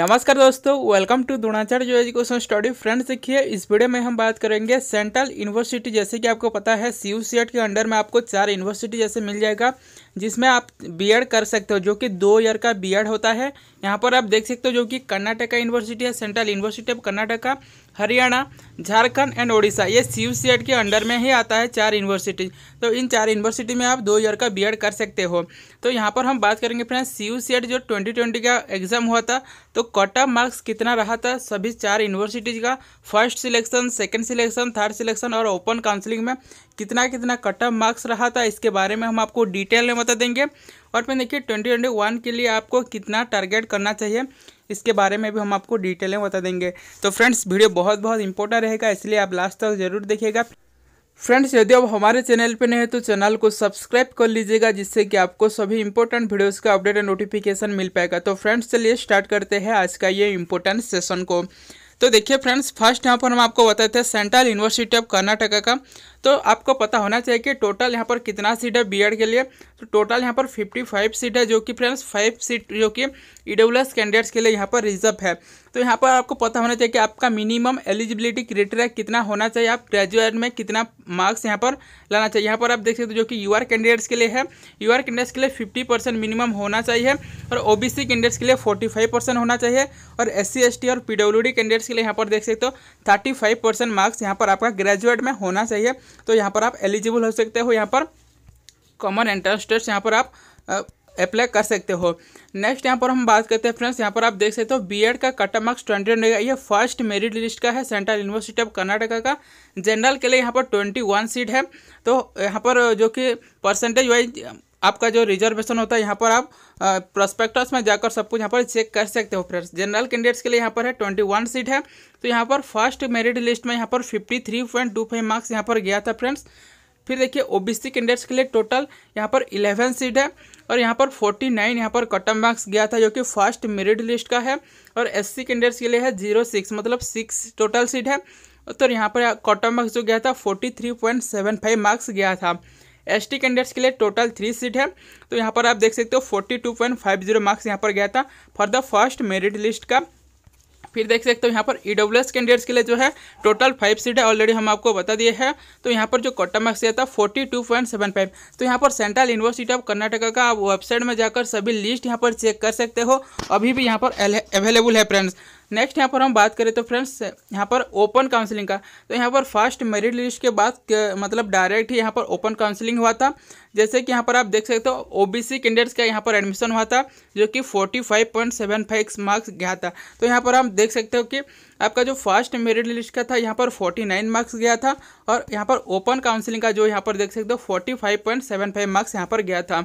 नमस्कार दोस्तों welcome to Dronacharya जो एजुकेशन स्टडी फ्रेंड देखिए इस वीडियो में हम बात करेंगे सेंट्रल यूनिवर्सिटी जैसे कि आपको पता है सी यू के अंडर में आपको चार यूनिवर्सिटी जैसे मिल जाएगा जिसमें आप बीएड कर सकते हो जो कि दो ईयर का बीएड होता है यहाँ पर आप देख सकते हो जो कि कर्नाटका यूनिवर्सिटी है central university of Karnataka Haryana Jharkhand and Orissa ये सी एड के अंडर में ही आता है चार यूनिवर्सिटी तो इन चार यूनिवर्सिटी में आप दो ईयर का बीएड कर सकते हो तो यहाँ पर हम बात करेंगे फ्रेंड्स सी एड जो 2020 का एग्ज़ाम हुआ था तो कट ऑफ मार्क्स कितना रहा था सभी चार यूनिवर्सिटीज़ का first selection second selection third selection और ओपन काउंसिलिंग में कितना कितना कट ऑफ मार्क्स रहा था इसके बारे में हम आपको डिटेल में बता देंगे और फिर देखिए ट्वेंटी के लिए आपको कितना टारगेट करना चाहिए इसके बारे में भी हम आपको डिटेल में बता देंगे तो फ्रेंड्स वीडियो बहुत बहुत इंपॉर्टेंट रहेगा इसलिए आप लास्ट तक जरूर देखिएगा फ्रेंड्स यदि आप हमारे चैनल पर नए हैं तो चैनल को सब्सक्राइब कर लीजिएगा जिससे कि आपको सभी इंपॉर्टेंट वीडियोस का अपडेट एंड नोटिफिकेशन मिल पाएगा तो फ्रेंड्स चलिए स्टार्ट करते हैं आज का ये इम्पोर्टेंट सेशन को तो देखिए फ्रेंड्स फर्स्ट यहाँ पर हम आपको बताते हैं सेंट्रल यूनिवर्सिटी ऑफ कर्नाटका का तो आपको पता होना चाहिए कि टोटल यहाँ पर कितना सीट है बी के लिए तो टोटल यहाँ पर फिफ्टी फाइव सीट है जो कि फ्रेंड्स फाइव सीट जो कि ई e कैंडिडेट्स के लिए यहाँ पर रिजर्व है तो यहाँ पर आपको पता होना चाहिए कि आपका मिनिमम एलिजिबिलिटी क्रिटेरिया कितना होना चाहिए आप ग्रेजुएट में कितना मार्क्स यहाँ पर लाना चाहिए यहाँ पर आप देख सकते हो जो कि यू कैंडिडेट्स के लिए है यू कैंडिडेट्स के लिए फिफ्टी परसेंट मिनिमम होना चाहिए और ओ कैंडिडेट्स के लिए फोर्टी फाइव परसेंट होना चाहिए और एस सी और पी कैंडिडेट्स के लिए यहाँ पर देख सकते हो थर्टी फाइव परसेंट मार्क्स यहाँ पर आपका ग्रेजुएट में होना चाहिए तो यहाँ पर आप एलिजिबल हो सकते हो यहाँ पर कॉमन एंट्रेंस टेस्ट यहाँ पर आप अप्लाई कर सकते हो नेक्स्ट यहाँ पर हम बात करते हैं फ्रेंड्स यहाँ पर आप देख सकते हो बीएड का कटा मार्क्स ट्वेंटी रहेगा ये फर्स्ट मेरिट लिस्ट का है सेंट्रल यूनिवर्सिटी ऑफ कर्नाटका का जनरल के लिए यहाँ पर ट्वेंटी वन सीट है तो यहाँ पर जो कि परसेंटेज वाइज आपका जो रिजर्वेशन होता है यहाँ पर आप प्रोस्पेक्टस में जाकर सब कुछ यहाँ पर चेक कर सकते हो फ्रेंड्स जनरल कैंडिडेट्स के लिए यहाँ पर है ट्वेंटी वन सीट है तो यहाँ पर फर्स्ट मेरिट लिस्ट में यहाँ पर fifty three point two five marks यहाँ पर गया था फ्रेंड्स फिर देखिए ओबीसी कैंडिडेट्स के लिए टोटल यहाँ पर इलेवन सीट है और यहाँ पर फोर्टी नाइन यहाँ पर कटम मार्क्स गया था जो कि फर्स्ट मेरिट लिस्ट का है और सी कैंडिडेट्स के लिए है जीरो सिक्स मतलब सिक्स टोटल सीट है तो यहाँ पर कॉटम मार्क्स जो गया था forty three point seven five marks गया था एस टी कैंडिडेट्स के लिए टोटल थ्री सीट है तो यहाँ पर आप देख सकते हो forty two point five zero marks यहाँ पर गया था for the first merit list का फिर देख सकते हो यहाँ पर ई डब्ल्यू एस कैंडिडेट्स के लिए जो है टोटल फाइव सीट है ऑलरेडी हम आपको बता दिए हैं तो यहाँ पर जो कोटा मार्क्स दिया था forty two point seven five तो यहाँ पर सेंट्रल यूनिवर्सिटी ऑफ कर्नाटका का आप वेबसाइट में जाकर सभी लिस्ट यहाँ पर चेक कर सकते हो अभी भी यहाँ पर अवेलेबल है फ्रेंड्स नेक्स्ट यहाँ पर हम बात करें तो फ्रेंड्स यहाँ पर ओपन काउंसलिंग का तो यहाँ पर फर्स्ट मेरिट लिस्ट के बाद मतलब डायरेक्ट ही यहाँ पर ओपन काउंसलिंग हुआ था जैसे कि यहाँ पर आप देख सकते हो ओबीसी कैंडिडेट्स का यहाँ पर एडमिशन हुआ था जो कि 45.75 मार्क्स गया था तो यहाँ पर हम देख सकते हो कि आपका जो फर्स्ट मेरिट लिस्ट का था यहाँ पर नाइन मार्क्स गया था और यहाँ पर ओपन काउंसलिंग का जो यहाँ पर देख सकते हो फाइव मार्क्स यहाँ पर गया था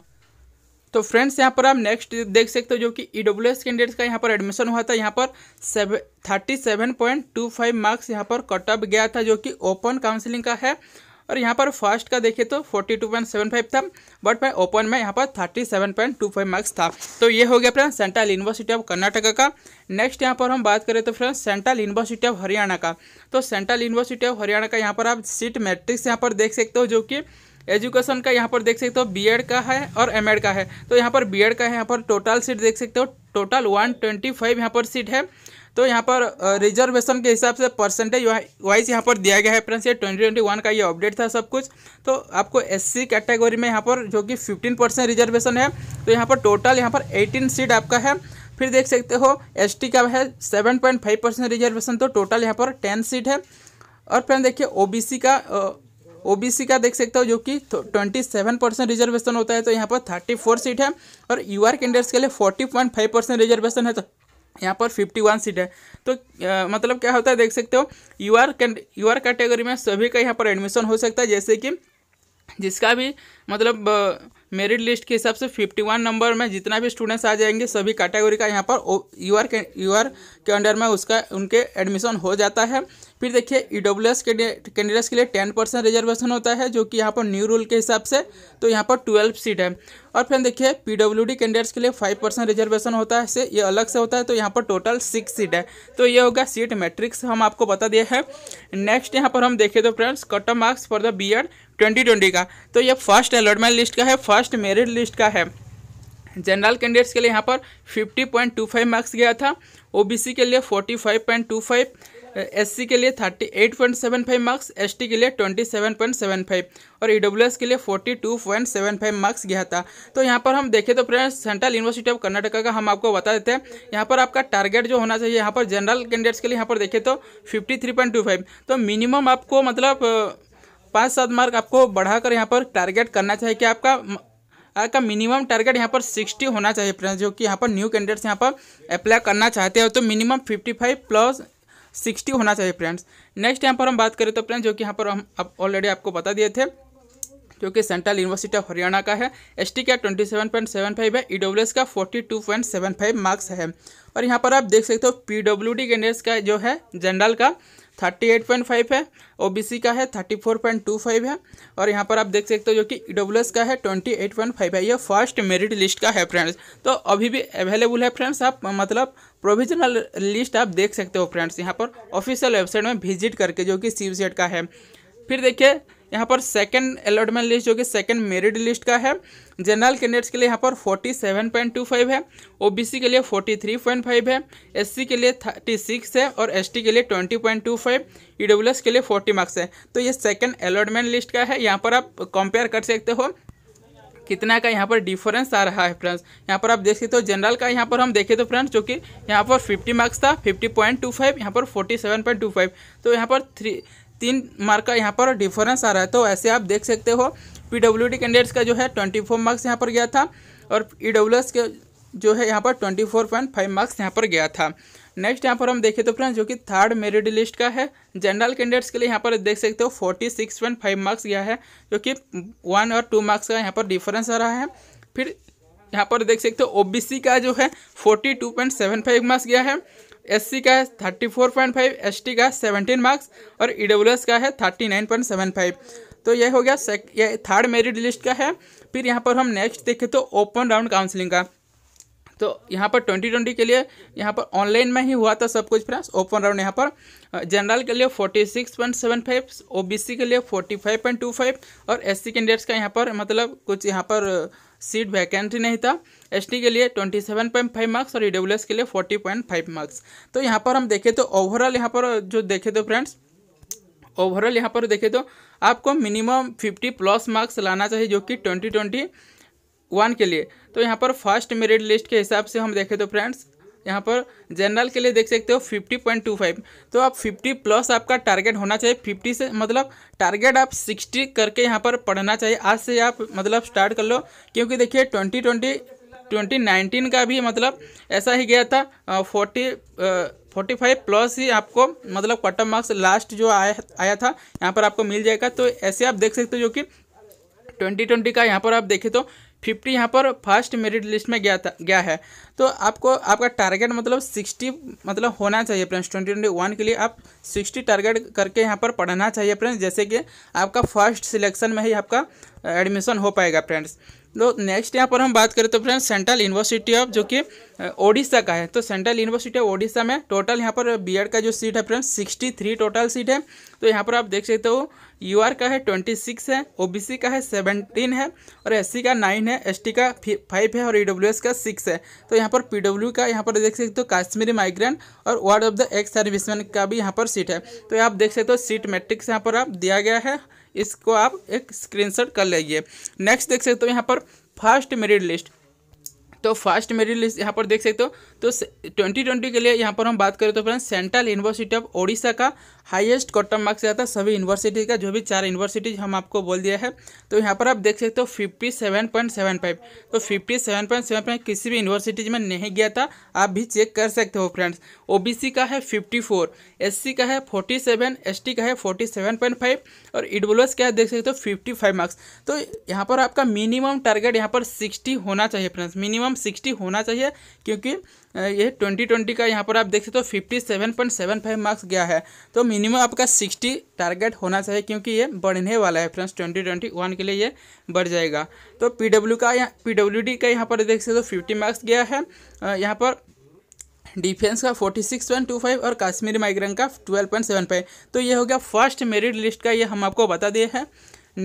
तो फ्रेंड्स यहाँ पर आप नेक्स्ट देख सकते हो जो कि ई डब्ल्यू एस कैंडिडेट्स का यहाँ पर एडमिशन हुआ था यहाँ पर seven thirty seven point two five marks यहाँ पर कट ऑफ गया था जो कि ओपन काउंसिलिंग का है और यहाँ पर फर्स्ट का देखिए तो forty two point seven five था बट मैं ओपन में यहाँ पर thirty seven point two five marks था तो ये हो गया friends central university of Karnataka का नेक्स्ट यहाँ पर हम बात करें तो friends central university of Haryana का तो सेंट्रल यूनिवर्सिटी ऑफ हरियाणा का यहाँ पर आप सीट मैट्रिक्स यहाँ पर देख सकते हो जो कि एजुकेशन का यहाँ पर देख सकते हो बी का है और एम का है तो यहाँ पर बी का है यहाँ पर टोटल सीट देख सकते हो टोटल वन ट्वेंटी फाइव यहाँ पर सीट है तो यहाँ पर रिजर्वेशन के हिसाब से परसेंटेज वाइज यहाँ पर दिया गया है फ्रेंड्स ये ट्वेंटी ट्वेंटी वन का ये अपडेट था सब कुछ तो आपको एससी कैटेगरी में यहाँ पर जो कि फिफ्टीन परसेंट रिजर्वेशन है तो यहाँ पर टोटल यहाँ पर एटीन सीट आपका है फिर देख सकते हो एसटी का है seven point five percent reservation तो टोटल यहाँ पर टेन सीट है और फिर देखिए ओबीसी का ओबीसी का देख सकते हो जो कि ट्वेंटी सेवन परसेंट रिजर्वेशन होता है तो यहाँ पर थर्टी फोर सीट है और यू आर कैंडिडेट्स के लिए forty point five percent reservation है तो यहाँ पर फिफ्टी वन सीट है तो आ, मतलब क्या होता है देख सकते हो U R U R category में सभी का यहाँ पर एडमिशन हो सकता है जैसे कि जिसका भी मतलब मेरिट लिस्ट के हिसाब से फिफ्टी वन नंबर में जितना भी स्टूडेंट्स आ जाएंगे सभी कैटेगरी का यहाँ पर यू आर के यू आर के अंडर में उसका उनके एडमिशन हो जाता है फिर देखिए ई डब्ल्यू एस कैंडिडेट्स के लिए टेन परसेंट रिजर्वेशन होता है जो कि यहाँ पर न्यू रूल के हिसाब से तो यहाँ पर ट्वेल्व सीट है और फिर देखिए पी डब्ल्यू डी कैंडिडेट्स के लिए फाइव परसेंट रिजर्वेशन होता है से ये अलग से होता है तो यहाँ पर टोटल सिक्स सीट है तो ये होगा सीट मैट्रिक्स हम आपको बता दिया है नेक्स्ट यहाँ पर हम देखें तो friends cut off marks for the B Ed twenty twenty का तो ये फर्स्ट अलॉटमेंट लिस्ट का है फर्स्ट लास्ट मेरिट लिस्ट का है जनरल कैंडिडेट्स के लिए यहाँ पर 50.25 मार्क्स गया था ओबीसी के लिए 45.25 एससी के लिए 38.75 मार्क्स एसटी के लिए 27.75 और ईडब्ल्यूएस के लिए 42.75 मार्क्स गया था तो यहाँ पर हम देखें तो friends central university of Karnataka का हम आपको बता देते हैं यहाँ पर आपका टारगेट जो होना चाहिए यहाँ पर जनरल कैंडिडेट्स के लिए यहाँ पर देखें तो फिफ्टी तो मिनिमम आपको मतलब पाँच सात मार्क आपको बढ़ाकर यहाँ पर टारगेट करना चाहिए कि आपका का मिनिमम टारगेट यहाँ पर सिक्सटी होना चाहिए फ्रेंड्स जो कि यहाँ पर न्यू कैंडिडेट्स यहाँ पर अप्लाई करना चाहते हो तो minimum fifty five plus sixty होना चाहिए फ्रेंड्स नेक्स्ट यहाँ पर हम बात करें तो फ्रेंड्स जो कि यहाँ पर हम ऑलरेडी आप आपको बता दिए थे जो कि सेंट्रल यूनिवर्सिटी ऑफ हरियाणा का है एस टी e का twenty seven point seven five है ई डब्ल्यू एस का forty two point seven five marks है और यहाँ पर आप देख सकते हो पी डब्ल्यू डी कैंडिडेट्स का जो है जनरल का थर्टी एट पॉइंट फाइव है ओबीसी का है thirty four point two five है और यहाँ पर आप देख सकते हो जो कि ई का है ट्वेंटी एट पॉइंट फाइव है ये फर्स्ट मेरिट लिस्ट का है फ्रेंड्स तो अभी भी अवेलेबल है फ्रेंड्स आप मतलब प्रोविजनल लिस्ट आप देख सकते हो फ्रेंड्स यहाँ पर ऑफिशियल वेबसाइट में विजिट करके जो कि सी का है फिर देखिए यहाँ पर सेकंड अलॉटमेंट लिस्ट जो कि सेकंड मेरिट लिस्ट का है जनरल कैंडिडेट्स के लिए यहाँ पर 47.25 है ओबीसी के लिए 43.5 है एससी के लिए 36 है और एसटी के लिए 20.25 ईडब्ल्यूएस e के लिए 40 मार्क्स है तो ये सेकंड अलॉटमेंट लिस्ट का है यहाँ पर आप कंपेयर कर सकते हो कितना का यहाँ पर डिफरेंस आ रहा है फ्रेंड्स यहाँ पर आप देख सकते हो जनरल का यहाँ पर हम देखें तो फ्रेंड्स जो कि यहाँ पर 50 मार्क्स था 50.25 यहाँ पर 47.25 तो यहाँ पर थ्री तीन मार्क का यहाँ पर डिफरेंस आ रहा है तो ऐसे आप देख सकते हो पी डब्ल्यू डी कैंडिडेट्स का जो है ट्वेंटी फोर मार्क्स यहाँ पर गया था और ई डब्ल्यू एस के जो है यहाँ पर twenty four point five marks यहाँ पर गया था नेक्स्ट यहाँ पर हम देखें तो फ्रेंड्स जो कि थर्ड मेरिट लिस्ट का है जनरल कैंडिडेट्स के लिए यहाँ पर देख सकते हो forty six point five marks गया है जो कि वन और टू मार्क्स का यहाँ पर डिफरेंस आ रहा है फिर यहाँ पर देख सकते हो ओबीसी का जो है forty two point seven five marks गया है एससी का है thirty four point five S का सेवनटीन मार्क्स और ईडब्ल्यूएस का है thirty nine point seven five तो यह हो गया सेक ये थर्ड मेरिट लिस्ट का है फिर यहाँ पर हम नेक्स्ट देखें तो ओपन राउंड काउंसलिंग का तो यहाँ पर ट्वेंटी ट्वेंटी के लिए यहाँ पर ऑनलाइन में ही हुआ था सब कुछ फ्रेंड्स ओपन राउंड यहाँ पर जनरल के लिए forty six point seven five O के लिए forty five point two five और एस सी कैंडिडेट्स का यहाँ पर मतलब कुछ यहाँ पर सीट वैकेंट नहीं था एसटी के लिए 27.5 मार्क्स और ईडब्ल्यूएस e के लिए 40.5 मार्क्स तो यहाँ पर हम देखें तो ओवरऑल यहाँ पर जो देखे तो फ्रेंड्स ओवरऑल यहाँ पर देखे तो आपको मिनिमम 50 प्लस मार्क्स लाना चाहिए जो कि 2021 के लिए तो यहाँ पर फर्स्ट मेरिट लिस्ट के हिसाब से हम देखें तो फ्रेंड्स यहाँ पर जनरल के लिए देख सकते हो 50.25 तो आप 50 प्लस आपका टारगेट होना चाहिए 50 से मतलब टारगेट आप 60 करके यहाँ पर पढ़ना चाहिए आज से आप मतलब स्टार्ट कर लो क्योंकि देखिए 2020 2019 का भी मतलब ऐसा ही गया था फोर्टी फोर्टी फाइव प्लस ही आपको मतलब क्वार्टर मार्क्स लास्ट जो आया आया था यहाँ पर आपको मिल जाएगा तो ऐसे आप देख सकते हो जो कि 2020 का यहाँ पर आप देखें तो फिफ्टी यहाँ पर फर्स्ट मेरिट लिस्ट में गया था गया है तो आपको आपका टारगेट मतलब सिक्सटी मतलब होना चाहिए फ्रेंड्स ट्वेंटी ट्वेंटी वन के लिए आप सिक्सटी टारगेट करके यहाँ पर पढ़ना चाहिए फ्रेंड्स जैसे कि आपका फर्स्ट सिलेक्शन में ही आपका एडमिशन हो पाएगा फ्रेंड्स तो नेक्स्ट यहाँ पर हम बात करें तो फ्रेंड सेंट्रल यूनिवर्सिटी ऑफ जो कि ओडिशा का है तो सेंट्रल यूनिवर्सिटी ऑफ ओडिशा में टोटल यहाँ पर बीएड का जो सीट है friend sixty three total seat है तो यहाँ पर आप देख सकते हो यूआर का है ट्वेंटी सिक्स है ओबीसी का है सेवनटीन है और एससी का नाइन है एसटी का फाइव है और ई का सिक्स है तो यहाँ पर पी का यहाँ पर देख सकते हो काश्मीरी माइग्रेंट और ward of the ex serviceman का भी यहाँ पर सीट है तो आप देख सकते हो सीट मैट्रिक्स यहाँ पर आप दिया गया है इसको आप एक स्क्रीनशॉट कर लीजिए नेक्स्ट देख सकते हो यहाँ पर फर्स्ट मेरिट लिस्ट तो फर्स्ट मेरिट लिस्ट यहाँ पर देख सकते हो तो ट्वेंटी ट्वेंटी के लिए यहाँ पर हम बात करें तो friends central university of Odisha का हाईएस्ट कॉटन मार्क्स आता है सभी यूनिवर्सिटी का जो भी चार यूनिवर्सिटीज हम आपको बोल दिया है तो यहाँ पर आप देख सकते हो fifty seven point seven five तो fifty seven point seven five किसी भी यूनिवर्सिटीज में नहीं गया था आप भी चेक कर सकते हो फ्रेंड्स ओ का है फिफ्टी फोर का है फोर्टी सेवन का है फोर्टी सेवन पॉइंट फाइव और इडब्ल्यूएस का है देख सकते हो फिफ्टी फाइव मार्क्स तो यहाँ पर आपका मिनिमम टारगेट यहाँ पर सिक्सटी होना चाहिए फ्रेंड्स मिनिमम मिनिमम सिक्सटी होना चाहिए क्योंकि ये ट्वेंटी ट्वेंटी का यहाँ पर आप देख सकते हो fifty seven point seven five marks गया है तो मिनिमम आपका सिक्सटी टारगेट होना चाहिए क्योंकि ये बढ़ने वाला है फ्रेंड्स ट्वेंटी ट्वेंटी वन के लिए ये बढ़ जाएगा तो पी डब्ल्यू का यहाँ पी डब्ल्यू डी का यहाँ पर देख सकते हो फिफ्टी मार्क्स गया है यहाँ पर डिफेंस का forty six point two five और कश्मीरी माइग्रेंट का ट्वेल्व पॉइंट सेवन फाइव तो ये हो गया फर्स्ट मेरिट लिस्ट का ये हम आपको बता दिए हैं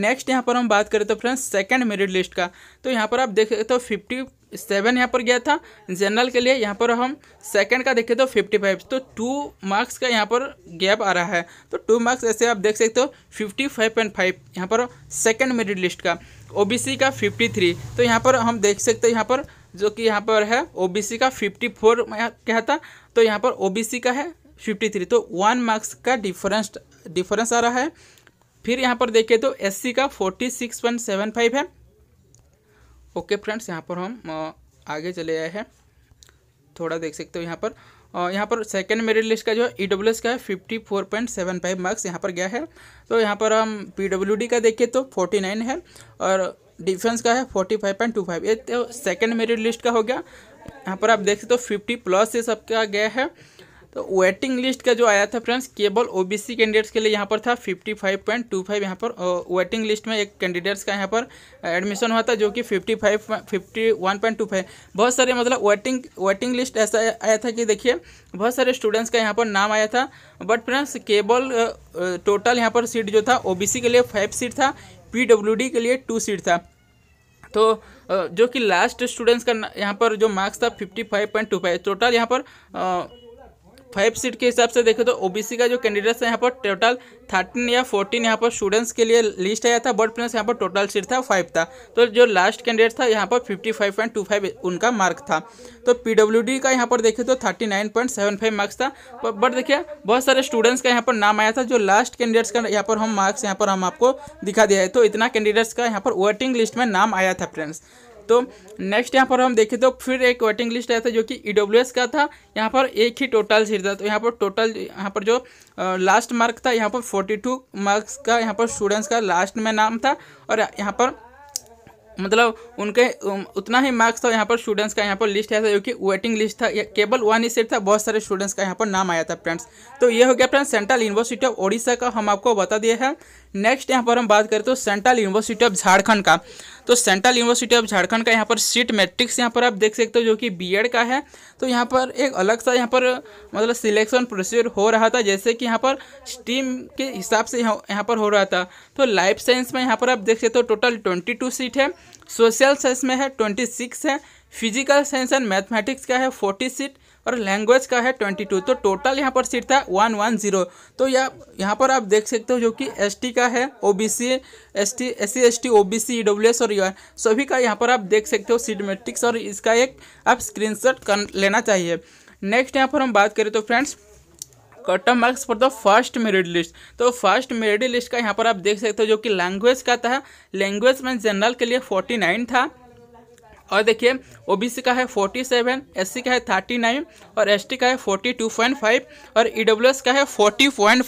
नेक्स्ट यहाँ पर हम बात करें तो फ्रेंड्स सेकंड मेरिट लिस्ट का तो यहाँ पर आप देख सकते हो फिफ्टी सेवन यहाँ पर गया था जनरल के लिए यहाँ पर हम सेकंड का देखें तो फिफ्टी फाइव तो टू मार्क्स का यहाँ पर गैप आ रहा है तो टू मार्क्स ऐसे आप देख सकते हो फिफ्टी फाइव पॉइंट फाइव यहाँ पर सेकंड मेरिट लिस्ट का ओबीसी का फिफ्टी थ्री तो यहाँ पर हम देख सकते हैं यहाँ पर जो कि यहाँ पर है ओ का फिफ्टी फोर क्या था तो यहाँ पर ओ का है फिफ्टी थ्री तो वन मार्क्स का डिफरेंस डिफरेंस आ रहा है फिर यहाँ पर देखें तो एस का forty six point seven five है ओके फ्रेंड्स यहाँ पर हम आगे चले आए हैं थोड़ा देख सकते हो यहाँ पर और यहाँ पर सेकेंड मेरिट लिस्ट का जो है ई डब्ल्यू एस का है fifty four point seven five marks यहाँ पर गया है तो यहाँ पर हम पी डब्ल्यू डी का देखिए तो फोर्टी नाइन है और डिफेंस का है forty five point two five ये तो सेकेंड मेरिट लिस्ट का हो गया यहाँ पर आप देख सकते हो फिफ्टी प्लस ये सबका गया है तो वेटिंग लिस्ट का जो आया था फ्रेंड्स केवल ओबीसी कैंडिडेट्स के लिए यहाँ पर था 55.25 यहाँ पर वेटिंग लिस्ट में एक कैंडिडेट्स का यहाँ पर एडमिशन uh, हुआ था जो कि 55 51.25 बहुत सारे मतलब वेटिंग वेटिंग लिस्ट ऐसा आया था कि देखिए बहुत सारे स्टूडेंट्स का यहाँ पर नाम आया था बट फ्रेंड्स केवल टोटल uh, uh, यहाँ पर सीट जो था ओ के लिए फाइव सीट था पी के लिए टू सीट था तो जो कि लास्ट स्टूडेंट्स का यहाँ पर जो मार्क्स था 55.25 टोटल यहाँ पर फाइव सीट के हिसाब से देखें तो ओबीसी का जो कैंडिडेट्स है यहाँ पर टोटल थर्टीन या फोर्टीन यहाँ पर स्टूडेंट्स के लिए लिस्ट आया था बट प्लस यहाँ पर टोटल सीट था फाइव था तो जो लास्ट कैंडिडेट था यहाँ पर fifty five point two five उनका मार्क था तो पीडब्ल्यूडी का यहाँ पर देखे तो thirty nine point seven five marks था बट देखिए बहुत सारे स्टूडेंट्स का यहाँ पर नाम आया था जो लास्ट कैंडिडेट्स का यहाँ पर हम मार्क्स यहाँ पर हम आपको दिखा दिया है तो इतना कैंडिडेट्स का यहाँ पर वोटिंग लिस्ट में नाम आया था फ्रेंड्स तो नेक्स्ट यहाँ पर हम देखें तो फिर एक वेटिंग लिस्ट आया था जो कि ई का था यहाँ पर एक ही टोटल सीट था तो यहाँ पर टोटल यहाँ पर जो लास्ट मार्क था यहाँ पर फोर्टी मार्क्स का यहाँ पर स्टूडेंट्स का लास्ट में नाम था और यहाँ पर मतलब उनके उतना ही मार्क्स था यहाँ पर स्टूडेंट्स का यहाँ पर लिस्ट आया था जो कि वेटिंग लिस्ट था केवल वन ही सीट था बहुत सारे स्टूडेंट्स का यहाँ पर नाम आया था फ्रेंड्स तो ये हो गया friends central university of Odisha का हम आपको बता दिए हैं नेक्स्ट यहाँ पर हम बात करें तो सेंट्रल यूनिवर्सिटी ऑफ झारखंड का तो सेंट्रल यूनिवर्सिटी ऑफ झारखंड का यहाँ पर सीट मैट्रिक्स यहाँ पर आप देख सकते हो जो कि बीएड का है तो यहाँ पर एक अलग सा यहाँ पर मतलब सिलेक्शन प्रोसीजर हो रहा था जैसे कि यहाँ पर स्टीम के हिसाब से यहाँ यहाँ पर हो रहा था तो लाइफ साइंस में यहाँ पर आप देख सकते हो टोटल ट्वेंटी टू सीट है सोशल साइंस में है ट्वेंटी सिक्स है फिजिकल साइंस एंड मैथमेटिक्स का है फोर्टी सीट और लैंग्वेज का है ट्वेंटी टू तो टोटल यहाँ पर सीट था वन वन जीरो तो या यहाँ पर आप देख सकते हो जो कि एस का है O B C S T S C S T O B C E W S और यू सभी का यहाँ पर आप देख सकते हो सीट मेट्रिक्स और इसका एक आप शॉट कर लेना चाहिए नेक्स्ट यहाँ पर हम बात करें तो friends cut off marks for the first merit list तो फर्स्ट मेरिट लिस्ट का यहाँ पर आप देख सकते हो जो कि लैंग्वेज का था लैंग्वेज में जनरल के लिए फोर्टी नाइन था और देखिए ओबीसी का है 47 सेवन का है 39 और एसटी का है 42.5 और ईडब्ल्यूएस e का है 40.5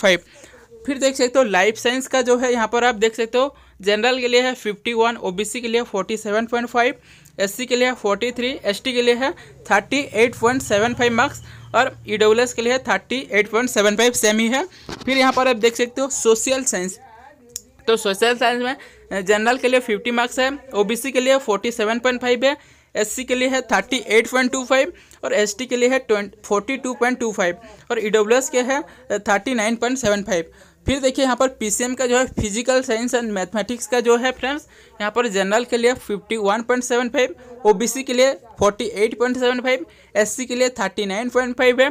फिर देख सकते हो लाइफ साइंस का जो है यहाँ पर आप देख सकते हो जनरल के लिए है 51 ओबीसी के लिए 47.5 एससी के लिए है 43 एसटी के लिए है 38.75 मार्क्स और ई e के लिए है 38.75 सेमी है फिर यहाँ पर आप देख सकते हो सोशल साइंस तो सोशल साइंस में जनरल के लिए फिफ्टी मार्क्स है ओबीसी के लिए फोर्टी सेवन पॉइंट फाइव है एससी के लिए है thirty eight point two five और एसटी के लिए है forty two point two five और ईडब्ल्यूएस के है thirty nine point seven five फिर देखिए यहाँ पर पीसीएम का जो है फिजिकल साइंस एंड मैथमेटिक्स का जो है फ्रेंड्स यहाँ पर जनरल के लिए fifty one point seven 51.75 OBC के लिए forty eight point seven 48.75 SC के लिए थर्टी नाइन पॉइंट फाइव है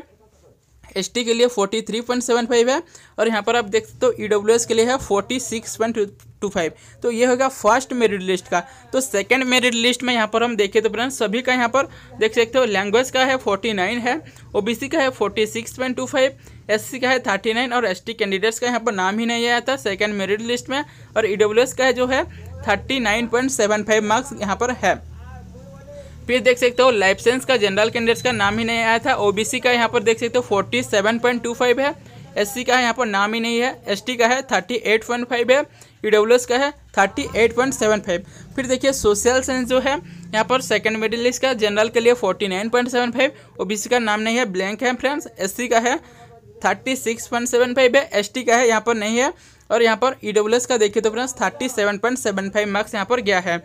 एस के लिए forty three point seven five है और यहाँ पर आप देख सकते हो ई e के लिए है forty six point two five तो ये होगा फर्स्ट मेरिट लिस्ट का तो सेकंड मेरिट लिस्ट में यहाँ पर हम देखें तो फ्रेंड्स सभी का यहाँ पर देख सकते हो लैंग्वेज का है फोर्टी नाइन है ओबीसी का है forty six point two five S का है थर्टी नाइन और एस कैंडिडेट्स का यहाँ पर नाम ही नहीं आया था सेकेंड मेरिट लिस्ट में और ई e का जो है thirty nine point seven five marks यहाँ पर है फिर देख सकते हो लाइफ साइंस का जनरल कैंडिडेट्स का नाम ही नहीं आया था ओबीसी का यहाँ पर देख सकते हो forty seven point two five है एससी का है यहाँ पर नाम ही नहीं है एसटी का है थर्टी एट पॉइंट फाइव है ई e का है thirty eight point seven five फिर देखिए सोशल साइंस जो है यहाँ पर सेकंड मिडिल लिस्ट का जनरल के लिए forty nine point seven five O का नाम नहीं है ब्लैंक है फ्रेंड्स एस का है thirty six point seven five है एस का है यहाँ पर नहीं है और यहाँ पर ई e का देखिए तो friends thirty seven point seven five marks यहाँ पर गया है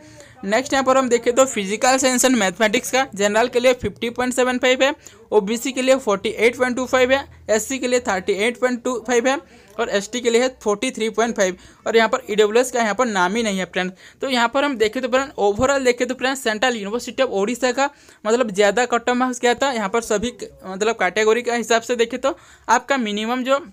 नेक्स्ट यहाँ पर हम देखें तो फिजिकल साइंस एंड मैथमेटिक्स का जनरल के लिए फिफ्टी पॉइंट सेवन फाइव है ओबीसी के लिए forty eight point two five है एससी के लिए thirty eight point two five है और एसटी के लिए है फोर्टी थ्री पॉइंट फाइव और यहाँ पर ई e का यहाँ पर नाम ही नहीं है फ्रेंड तो यहाँ पर हम देखें तो फ्रेंड ओवरऑल देखें तो friend central university of Odisha का मतलब ज़्यादा कट ऑफ मार्क्स क्या था यहाँ पर सभी मतलब कैटेगरी के हिसाब से देखें तो आपका मिनिमम जो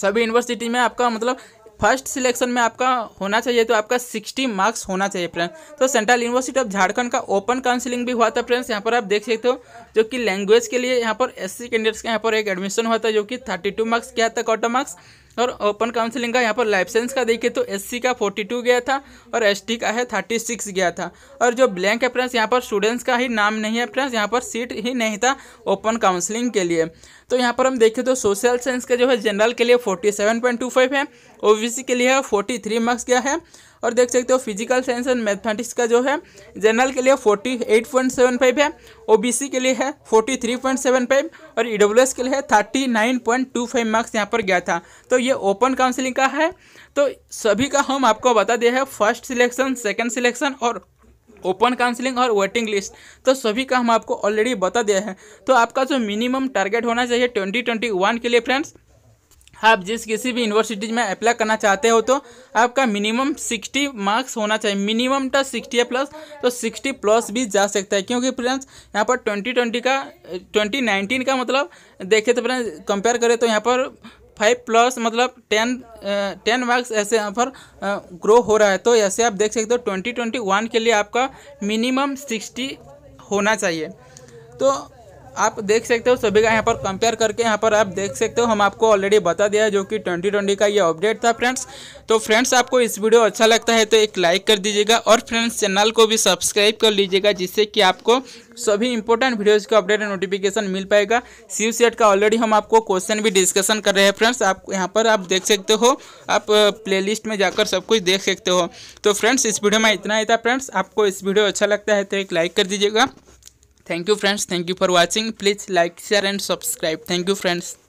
सभी यूनिवर्सिटी में आपका मतलब फर्स्ट सिलेक्शन में आपका होना चाहिए तो आपका सिक्सटी मार्क्स होना चाहिए फ्रेंड्स तो सेंट्रल यूनिवर्सिटी ऑफ झारखंड का ओपन काउंसिलिंग भी हुआ था फ्रेंड्स यहाँ पर आप देख सकते हो जो कि लैंग्वेज के लिए यहाँ पर एस कैंडिडेट्स का यहाँ पर एक एडमिशन हुआ था जो कि थर्टी मार्क्स क्या था कॉटा मार्क्स और ओपन काउंसिलिंग का यहाँ पर लाइसेंस का देखिए तो एस का फोर्टी गया था और एस का है थर्टी गया था और जो ब्लैंक है फ्रेंड्स यहाँ पर स्टूडेंट्स का ही नाम नहीं है फ्रेंड्स यहाँ पर सीट ही नहीं था ओपन काउंसलिंग के लिए तो यहाँ पर हम देखें तो सोशल साइंस का जो है जनरल के लिए forty seven point two five है ओबीसी के लिए फोर्टी थ्री मार्क्स गया है और देख सकते हो फिजिकल साइंस एंड मैथमेटिक्स का जो है जनरल के लिए forty eight point seven five है सी के लिए है forty three point seven five और एस e के लिए है thirty nine point two five marks यहाँ पर गया था तो ये ओपन काउंसिलिंग का है तो सभी का हम आपको बता दिया है फर्स्ट सिलेक्शन सेकेंड सिलेक्शन और ओपन काउंसलिंग और वेटिंग लिस्ट तो सभी का हम आपको ऑलरेडी बता दिया है तो आपका जो मिनिमम टारगेट होना चाहिए ट्वेंटी ट्वेंटी वन के लिए फ्रेंड्स आप जिस किसी भी यूनिवर्सिटीज में अप्लाई करना चाहते हो तो आपका मिनिमम सिक्सटी मार्क्स होना चाहिए मिनिमम तो सिक्सटी है प्लस तो सिक्सटी प्लस भी जा सकता है क्योंकि फ्रेंड्स यहाँ पर ट्वेंटी ट्वेंटी का ट्वेंटी का मतलब देखे तो फ्रेंड्स कंपेयर करें तो यहाँ पर फाइव प्लस मतलब टेन टेन मार्क्स ऐसे यहाँ पर ग्रो हो रहा है तो ऐसे आप देख सकते हो ट्वेंटी ट्वेंटी वन के लिए आपका मिनिमम सिक्सटी होना चाहिए तो आप देख सकते हो सभी का यहाँ पर कंपेयर करके यहाँ पर आप देख सकते हो हम आपको ऑलरेडी बता दिया जो कि 2020 का ये अपडेट था फ्रेंड्स तो फ्रेंड्स आपको इस वीडियो अच्छा लगता है तो एक लाइक कर दीजिएगा और फ्रेंड्स चैनल को भी सब्सक्राइब कर लीजिएगा जिससे कि आपको सभी इंपॉर्टेंट वीडियोज़ का अपडेट नोटिफिकेशन मिल पाएगा सी सेट का ऑलरेडी हम आपको क्वेश्चन भी डिस्कशन कर रहे हैं फ्रेंड्स आप यहाँ पर आप देख सकते हो आप प्लेलिस्ट में जाकर सब कुछ देख सकते हो तो फ्रेंड्स इस वीडियो में इतना ही था फ्रेंड्स आपको इस वीडियो अच्छा लगता है तो एक लाइक कर दीजिएगा thank you friends thank you for watching please like share and subscribe thank you friends